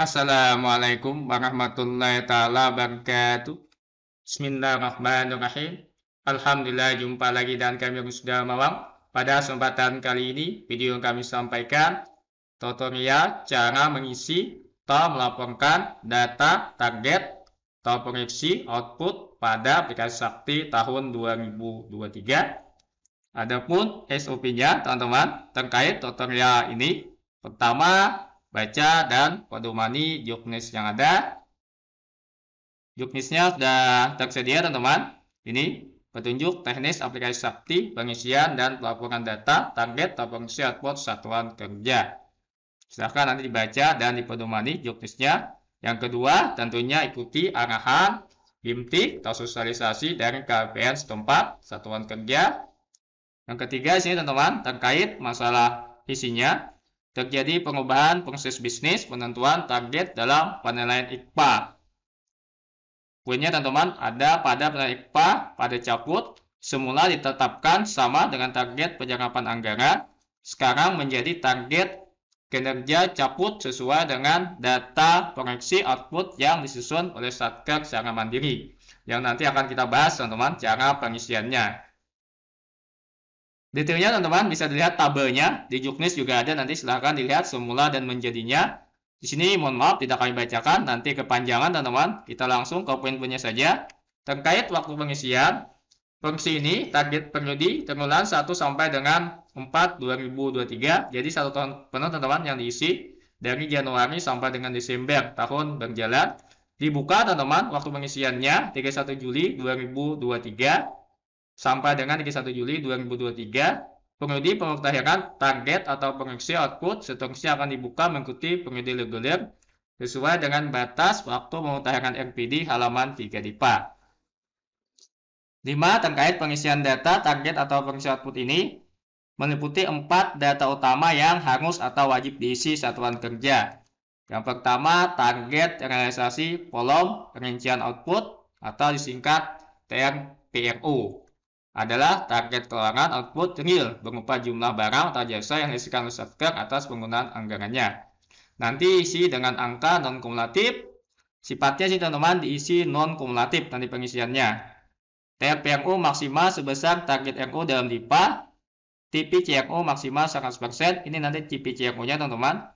Assalamualaikum warahmatullahi taala wabarakatuh. Bismillahirrahmanirrahim. Alhamdulillah jumpa lagi dan kami sudah mawang. Pada kesempatan kali ini, video yang kami sampaikan tutorial cara mengisi atau melaporkan data target atau proyeksi output pada aplikasi Sakti tahun 2023. Adapun SOP-nya, teman-teman, terkait tutorial ini, pertama baca dan pedomani juknis yang ada. Juknisnya sudah tersedia teman-teman. Ini petunjuk teknis aplikasi sakti, pengisian, dan pelaporan data, target, atau output satuan kerja. Silahkan nanti dibaca dan dipedomani juknisnya. Yang kedua, tentunya ikuti arahan BIMTIK atau sosialisasi dari KPN setempat, satuan kerja. Yang ketiga, sini teman-teman, terkait masalah isinya, terjadi pengubahan proses bisnis penentuan target dalam penilaian IPA. Poinnya teman-teman ada pada penilaian IPA pada caput semula ditetapkan sama dengan target penjangkapan anggaran, sekarang menjadi target kinerja caput sesuai dengan data proyeksi output yang disusun oleh Satker secara mandiri. Yang nanti akan kita bahas teman-teman cara pengisiannya. Detailnya teman-teman bisa dilihat tabelnya, di Juknis juga ada, nanti silahkan dilihat semula dan menjadinya. Di sini mohon maaf tidak kami bacakan, nanti kepanjangan teman-teman, kita langsung ke poin-poinnya saja. Terkait waktu pengisian, fungsi ini target periode termulan 1 sampai dengan 4 2023, jadi satu tahun penuh teman-teman yang diisi dari Januari sampai dengan Desember tahun berjalan. Dibuka teman-teman waktu pengisiannya 31 Juli 2023 sampai dengan 31 Juli 2023, pengemudi memperkirakan target atau pengisi output seterusnya akan dibuka mengikuti pengemudi reguler sesuai dengan batas waktu memutahkan RPD halaman 3 DIPA. 5. Terkait pengisian data target atau pengisi output ini meliputi 4 data utama yang harus atau wajib diisi satuan kerja. Yang pertama, target realisasi kolom rincian output atau disingkat TRPRU adalah target keluaran output real berupa jumlah barang atau jasa yang dihasilkan oleh software atas penggunaan anggarannya. Nanti isi dengan angka non-kumulatif, sifatnya sih teman-teman diisi non-kumulatif nanti pengisiannya. TPRU maksimal sebesar target RU dalam DIPA, TPCRU maksimal 100%, ini nanti TPCRU-nya teman-teman.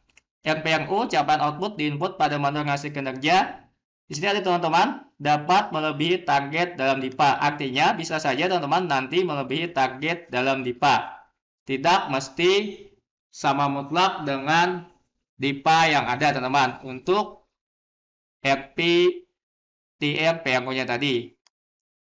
RPRU, capaian output diinput pada manual hasil kinerja di sini ada teman-teman dapat melebihi target dalam DIPA. Artinya bisa saja teman-teman nanti melebihi target dalam DIPA. Tidak mesti sama mutlak dengan DIPA yang ada teman-teman untuk RP TM nya tadi.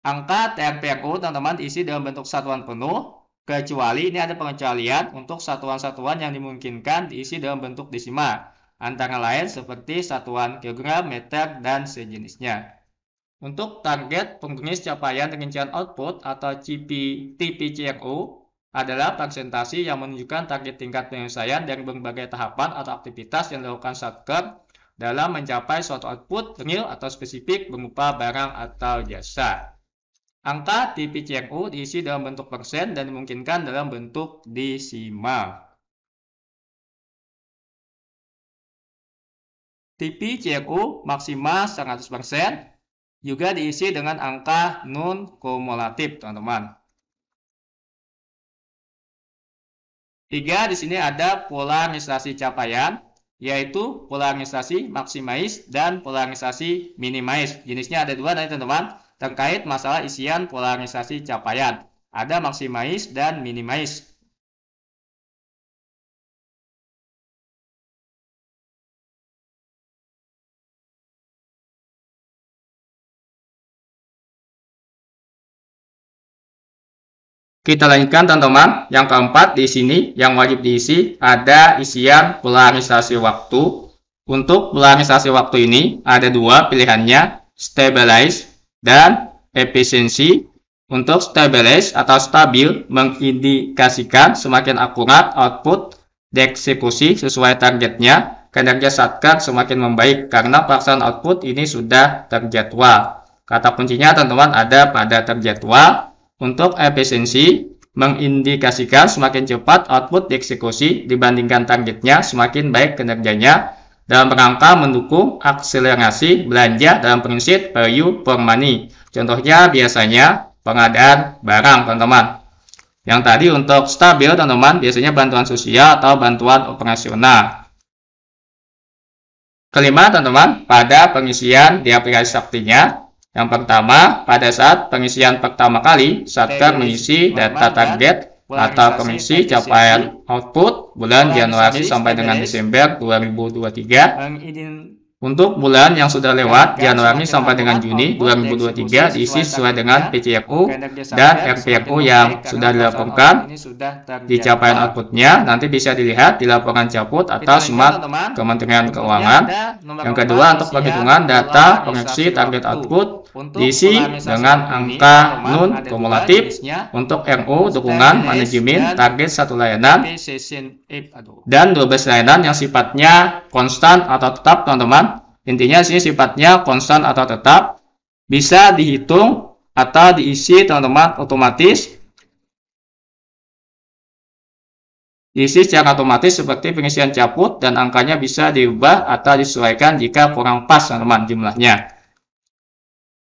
Angka TM teman-teman isi dalam bentuk satuan penuh kecuali ini ada pengecualian untuk satuan-satuan yang dimungkinkan diisi dalam bentuk desimal antara lain seperti satuan kilogram, meter, dan sejenisnya. Untuk target penggaris capaian rincian output atau CP, TPCRO adalah presentasi yang menunjukkan target tingkat penyelesaian dari berbagai tahapan atau aktivitas yang dilakukan Satker dalam mencapai suatu output real atau spesifik berupa barang atau jasa. Angka TPCRO diisi dalam bentuk persen dan dimungkinkan dalam bentuk desimal. TP CRU maksimal 100% juga diisi dengan angka non kumulatif, teman-teman. Tiga, di sini ada polarisasi capaian, yaitu polarisasi maksimais dan polarisasi minimais. Jenisnya ada dua, nanti teman-teman, terkait masalah isian polarisasi capaian. Ada maksimais dan minimais. Kita lanjutkan teman-teman. Yang keempat di sini yang wajib diisi ada isian polarisasi waktu. Untuk polarisasi waktu ini ada dua pilihannya, stabilize dan efficiency. Untuk stabilize atau stabil mengindikasikan semakin akurat output dieksekusi sesuai targetnya, kinerja satker semakin membaik karena paksaan output ini sudah terjadwal. Kata kuncinya teman-teman ada pada terjadwal untuk efisiensi, mengindikasikan semakin cepat output dieksekusi dibandingkan targetnya, semakin baik kinerjanya dalam rangka mendukung akselerasi belanja dalam prinsip value for money. Contohnya biasanya pengadaan barang, teman-teman. Yang tadi untuk stabil, teman-teman, biasanya bantuan sosial atau bantuan operasional. Kelima, teman-teman, pada pengisian di aplikasi saktinya, yang pertama, pada saat pengisian pertama kali, Satker mengisi data target atau pengisi capaian output bulan Januari sampai dengan Desember 2023 untuk bulan yang sudah lewat, Januari sampai dengan Juni 2023 diisi sesuai dengan PCFU dan RPFU yang sudah dilaporkan di capaian outputnya. Nanti bisa dilihat di laporan caput atau smart Kementerian Keuangan. Yang kedua, untuk perhitungan data koneksi target output diisi dengan angka nun kumulatif untuk RU dukungan manajemen target satu layanan dan 12 layanan yang sifatnya konstan atau tetap teman-teman Intinya sih sifatnya konstan atau tetap bisa dihitung atau diisi teman-teman otomatis diisi secara otomatis seperti pengisian caput dan angkanya bisa diubah atau disesuaikan jika kurang pas teman-teman jumlahnya.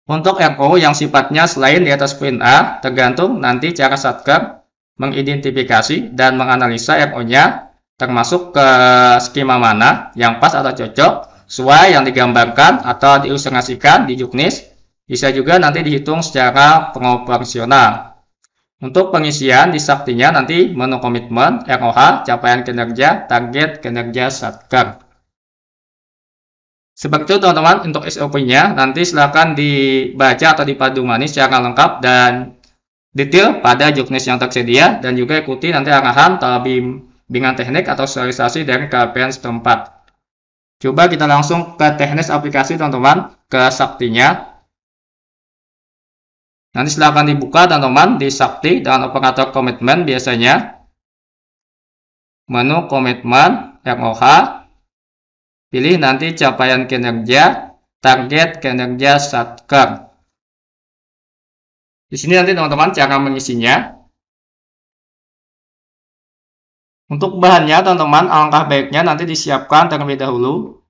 Untuk RO yang sifatnya selain di atas print A, tergantung nanti cara Satker mengidentifikasi dan menganalisa RO-nya termasuk ke skema mana yang pas atau cocok sesuai yang digambarkan atau diilustrasikan di juknis, bisa juga nanti dihitung secara pengoperasional. Untuk pengisian di saktinya nanti menu komitmen, ROH, capaian kinerja, target kinerja satker. Seperti itu teman-teman untuk SOP-nya nanti silahkan dibaca atau dipadu manis secara lengkap dan detail pada juknis yang tersedia dan juga ikuti nanti arahan atau bimbingan teknik atau sosialisasi dari KPN setempat. Coba kita langsung ke teknis aplikasi teman-teman, ke saktinya. Nanti silahkan dibuka teman-teman di sakti dengan operator komitmen biasanya. Menu komitmen ROH. Pilih nanti capaian kinerja, target kinerja satker. Di sini nanti teman-teman cara mengisinya. Untuk bahannya, teman-teman, alangkah baiknya nanti disiapkan terlebih dahulu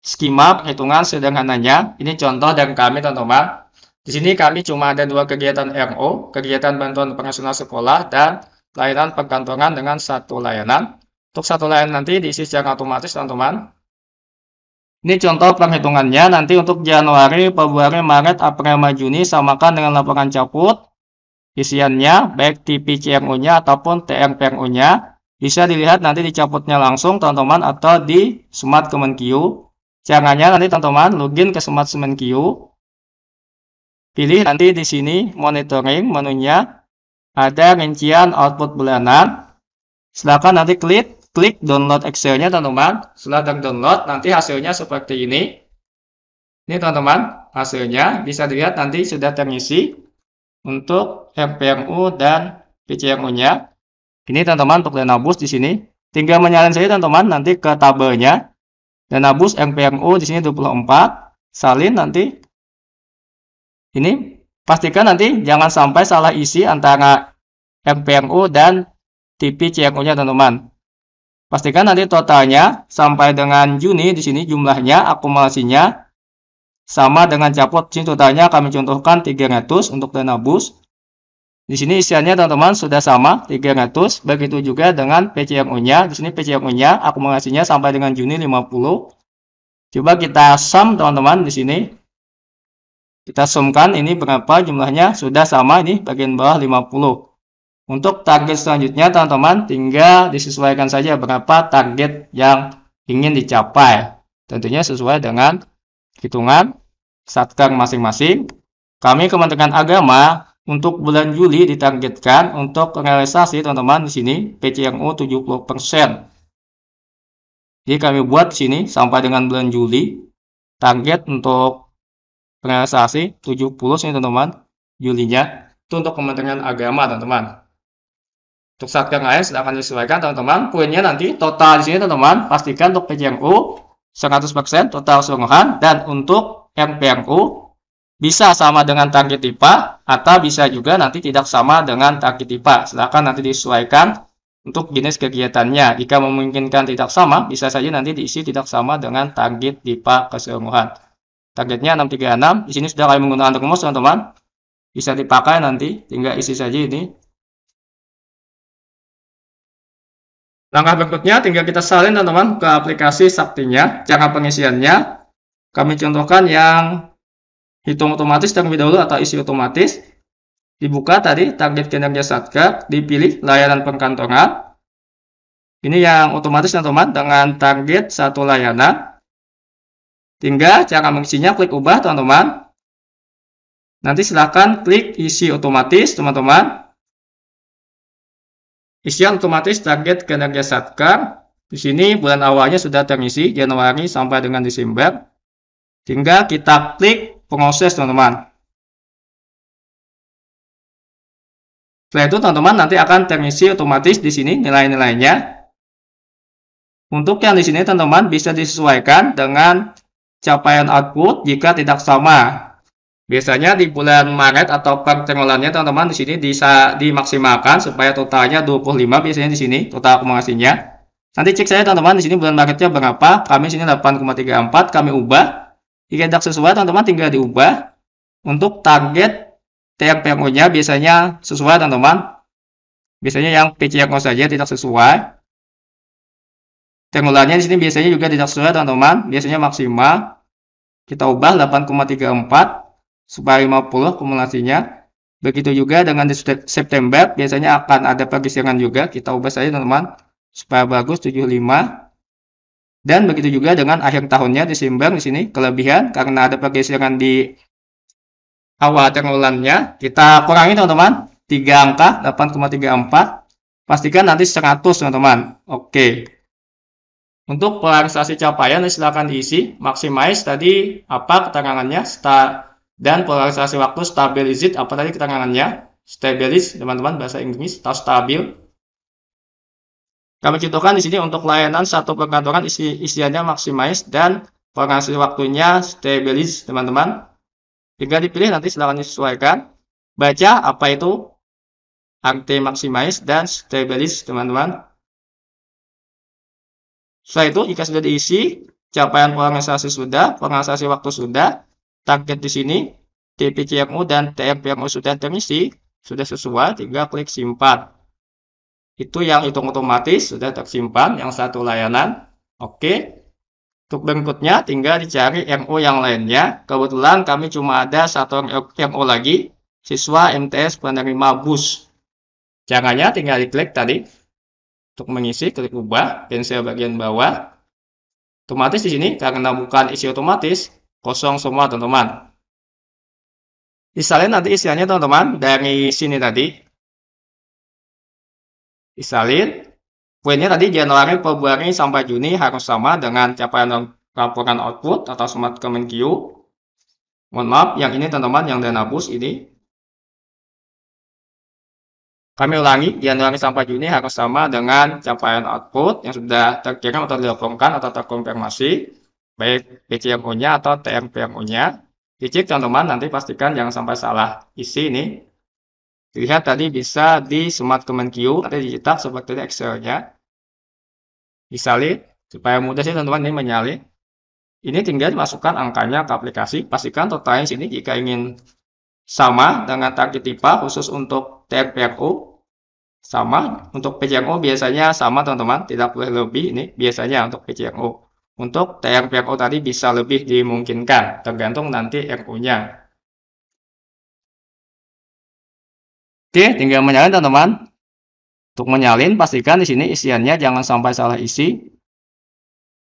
skema perhitungan sederhananya. Ini contoh dari kami, teman-teman. Di sini kami cuma ada dua kegiatan RO, kegiatan bantuan operasional sekolah, dan layanan perkantoran dengan satu layanan. Untuk satu layanan nanti diisi secara otomatis, teman-teman. Ini contoh perhitungannya nanti untuk Januari, Februari, Maret, April, Mei, Juni samakan dengan laporan caput isiannya baik tpcmu nya ataupun tmpmu nya bisa dilihat nanti dicopotnya langsung teman-teman atau di smart Kemenkyu. Caranya nanti teman-teman login ke smart Kemenkyu. Pilih nanti di sini monitoring menunya. Ada rincian output bulanan. Silakan nanti klik klik download Excel-nya teman-teman. Setelah download nanti hasilnya seperti ini. Ini teman-teman hasilnya bisa dilihat nanti sudah terisi untuk MPMU dan PCMU-nya. Ini teman-teman untuk Denabus di sini. Tinggal menyalin saja teman-teman nanti ke tabelnya. Denabus MPMU di sini 24. Salin nanti. Ini pastikan nanti jangan sampai salah isi antara MPMU dan TP CMU-nya teman-teman. Pastikan nanti totalnya sampai dengan Juni di sini jumlahnya akumulasinya sama dengan capot di sini totalnya kami contohkan 300 untuk Denabus di sini isiannya teman-teman sudah sama 300, begitu juga dengan pcmu nya Di sini pcmu nya akumulasinya sampai dengan Juni 50. Coba kita sum teman-teman di sini. Kita sumkan ini berapa jumlahnya sudah sama ini bagian bawah 50. Untuk target selanjutnya teman-teman tinggal disesuaikan saja berapa target yang ingin dicapai. Tentunya sesuai dengan hitungan satgang masing-masing. Kami Kementerian Agama untuk bulan Juli ditargetkan untuk realisasi teman-teman di sini PCRU 70%. Jadi kami buat di sini sampai dengan bulan Juli target untuk realisasi 70 sini teman-teman Julinya itu untuk Kementerian Agama teman-teman. Untuk Satgas AS akan disesuaikan teman-teman. Poinnya nanti total di sini teman-teman pastikan untuk PCMU 100% total keseluruhan dan untuk MPNU bisa sama dengan target IPA atau bisa juga nanti tidak sama dengan target IPA. Silahkan nanti disesuaikan untuk jenis kegiatannya. Jika memungkinkan tidak sama, bisa saja nanti diisi tidak sama dengan target IPA keseluruhan. Targetnya 636. Di sini sudah kami menggunakan rumus, teman-teman. Bisa dipakai nanti, tinggal isi saja ini. Langkah berikutnya tinggal kita salin teman-teman ke aplikasi saktinya, cara pengisiannya. Kami contohkan yang hitung otomatis terlebih dahulu atau isi otomatis dibuka tadi target kinerja satgas dipilih layanan perkantoran ini yang otomatis teman-teman dengan target satu layanan tinggal cara mengisinya klik ubah teman-teman nanti silahkan klik isi otomatis teman-teman isian otomatis target kinerja satgas di sini bulan awalnya sudah terisi Januari sampai dengan Desember tinggal kita klik proses teman-teman. Setelah itu teman-teman nanti akan terisi otomatis di sini nilai-nilainya. Untuk yang di sini teman-teman bisa disesuaikan dengan capaian output jika tidak sama. Biasanya di bulan Maret atau per teman-teman di sini bisa dimaksimalkan supaya totalnya 25 biasanya di sini total akumulasinya. Nanti cek saya teman-teman di sini bulan Maretnya berapa? Kami sini 8,34 kami ubah jika sesuai, teman-teman tinggal diubah untuk target TRPMO-nya biasanya sesuai, teman-teman. Biasanya yang PCRO saja tidak sesuai. Termulannya di sini biasanya juga tidak sesuai, teman-teman. Biasanya maksimal. Kita ubah 8,34 supaya 50 kumulasinya. Begitu juga dengan di September, biasanya akan ada pergeseran juga. Kita ubah saja, teman-teman. Supaya bagus 75. Dan begitu juga dengan akhir tahunnya disimbang di sini kelebihan karena ada pergeseran di awal ternulannya. Kita kurangi teman-teman 3 angka 8,34. Pastikan nanti 100 teman-teman. Oke. Untuk polarisasi capaian silakan diisi maximize tadi apa keterangannya dan polarisasi waktu stabilize apa tadi keterangannya stabilize teman-teman bahasa Inggris atau stabil kami contohkan di sini untuk layanan satu perkantoran isi isiannya maximize dan pengasih waktunya stabilis teman-teman. Jika dipilih nanti silahkan disesuaikan. Baca apa itu arti maximize dan stabilis teman-teman. Setelah itu jika sudah diisi, capaian polarisasi sudah, polarisasi waktu sudah, target di sini TPCMU dan TMPMU sudah terisi, sudah sesuai, tinggal klik simpan. Itu yang hitung otomatis sudah tersimpan, yang satu layanan. Oke. Untuk berikutnya tinggal dicari MO yang lainnya. Kebetulan kami cuma ada satu MO lagi, siswa MTS penerima bus. Caranya tinggal diklik tadi. Untuk mengisi, klik ubah, pensil bagian bawah. Otomatis di sini, karena bukan isi otomatis, kosong semua teman-teman. Misalnya nanti isiannya teman-teman dari sini tadi Disalin, poinnya tadi Januari, Februari sampai Juni harus sama dengan capaian laporan output atau smart command Q. Mohon maaf, yang ini teman-teman yang dana bus ini. Kami ulangi, Januari sampai Juni harus sama dengan capaian output yang sudah terkirim atau dilaporkan atau terkonfirmasi, baik PCMO-nya atau TMPMO-nya. Dicek teman-teman, nanti pastikan jangan sampai salah isi ini Dilihat tadi bisa di smart Command Kemenkyu atau dicetak seperti Excel-nya. Disalin supaya mudah sih teman-teman ini menyalin. Ini tinggal dimasukkan angkanya ke aplikasi. Pastikan totalnya sini jika ingin sama dengan target tipe khusus untuk TPRO sama untuk PJMO biasanya sama teman-teman tidak boleh lebih ini biasanya untuk PJMO untuk TRPO tadi bisa lebih dimungkinkan tergantung nanti ru nya Oke, tinggal menyalin teman-teman. Untuk menyalin, pastikan di sini isiannya jangan sampai salah isi.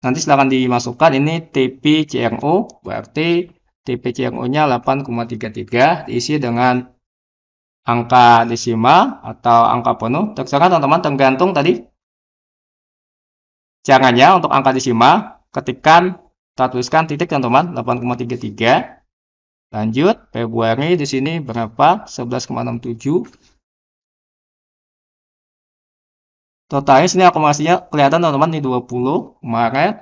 Nanti silahkan dimasukkan ini TPCRO, berarti TPCRO-nya 8,33 diisi dengan angka desimal atau angka penuh. Terserah teman-teman tergantung tadi Jangan ya untuk angka desimal, ketikkan, tuliskan titik teman-teman, 8,33. Lanjut, Februari di sini berapa? 11,67. Totalnya sini akumulasinya kelihatan teman-teman di 20 Maret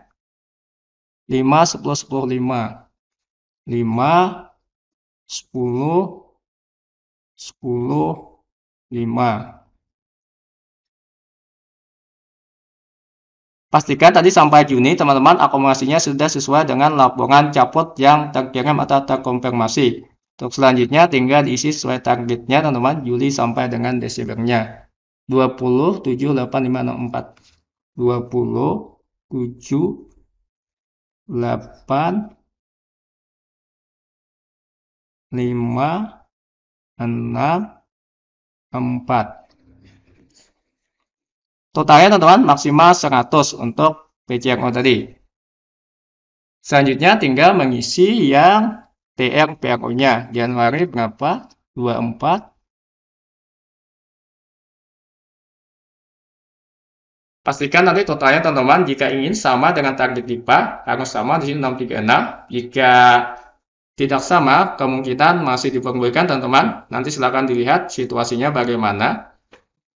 5 10 10 5 5 10 10 5 Pastikan tadi sampai Juni teman-teman akomodasinya sudah sesuai dengan laporan caput yang terkirim atau terkonfirmasi. Untuk selanjutnya tinggal diisi sesuai targetnya teman-teman Juli sampai dengan Desembernya. 207854. 20 7 8 5 6 4 Totalnya teman-teman maksimal 100 untuk PCMO tadi. Selanjutnya tinggal mengisi yang TR PRO-nya. Januari berapa? 24. Pastikan nanti totalnya teman-teman jika ingin sama dengan target dIPA harus sama di sini 636. Jika tidak sama, kemungkinan masih diperbolehkan teman-teman. Nanti silakan dilihat situasinya bagaimana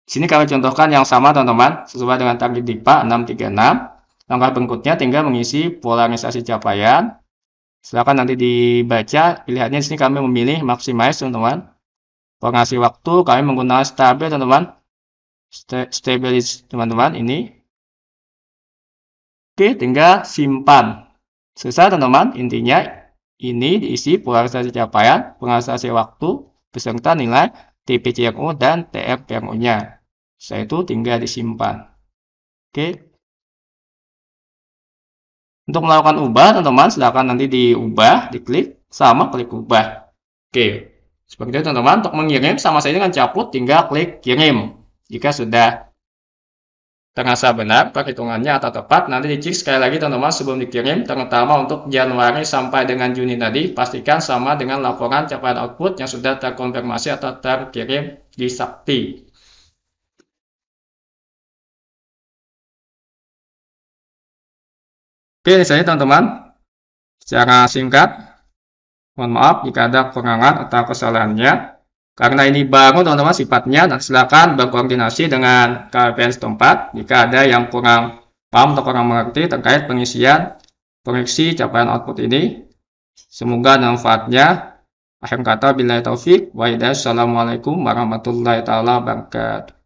sini kami contohkan yang sama teman-teman, sesuai dengan target DIPA 636. Langkah berikutnya tinggal mengisi polarisasi capaian. silahkan nanti dibaca, pilihannya sini kami memilih maximize teman-teman. Pengasi waktu kami menggunakan stabil teman-teman. Stabilis teman-teman ini. Oke, tinggal simpan. Selesai teman-teman, intinya ini diisi polarisasi capaian, pengasi waktu, beserta nilai TPCRU dan TFPRU-nya setelah itu tinggal disimpan oke untuk melakukan ubah teman-teman silahkan nanti diubah diklik sama klik ubah oke seperti itu teman-teman untuk mengirim sama saja dengan caput tinggal klik kirim jika sudah terasa benar perhitungannya atau tepat nanti dicek sekali lagi teman-teman sebelum dikirim terutama untuk Januari sampai dengan Juni tadi pastikan sama dengan laporan capaian output yang sudah terkonfirmasi atau terkirim di Sakti Oke, ini saja teman-teman. Secara singkat, mohon maaf jika ada kekurangan atau kesalahannya. Karena ini baru teman-teman sifatnya, dan silakan berkoordinasi dengan KPN setempat jika ada yang kurang paham atau kurang mengerti terkait pengisian koreksi capaian output ini. Semoga manfaatnya. Akhir kata, bila taufik, waidah. Assalamualaikum warahmatullahi taala wabarakatuh.